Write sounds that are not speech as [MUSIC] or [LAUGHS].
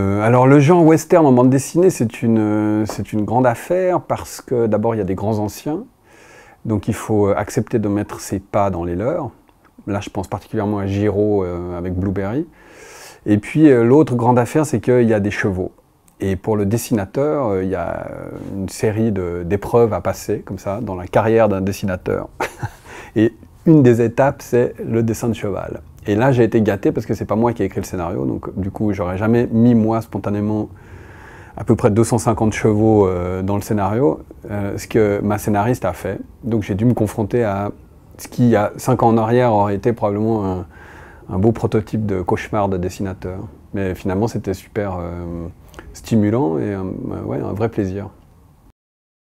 Euh, alors le genre western en bande dessinée, c'est une, euh, c'est une grande affaire parce que d'abord il y a des grands anciens, donc il faut euh, accepter de mettre ses pas dans les leurs. Là je pense particulièrement à Giro avec Blueberry. Et puis l'autre grande affaire c'est qu'il y a des chevaux. Et pour le dessinateur, il y a une série d'épreuves à passer comme ça dans la carrière d'un dessinateur. [LAUGHS] Et une des étapes c'est le dessin de cheval. Et là, j'ai été gâté parce que c'est pas moi qui ai écrit le scénario, donc du coup, j'aurais jamais mis moi spontanément à peu près 250 chevaux euh, dans le scénario, euh, ce que ma scénariste a fait. Donc j'ai dû me confronter à ce qui, il y a 5 ans en arrière, aurait été probablement un, beau prototype de cauchemar de dessinateur. Mais finalement, c'était super euh, stimulant et ouais, un vrai plaisir.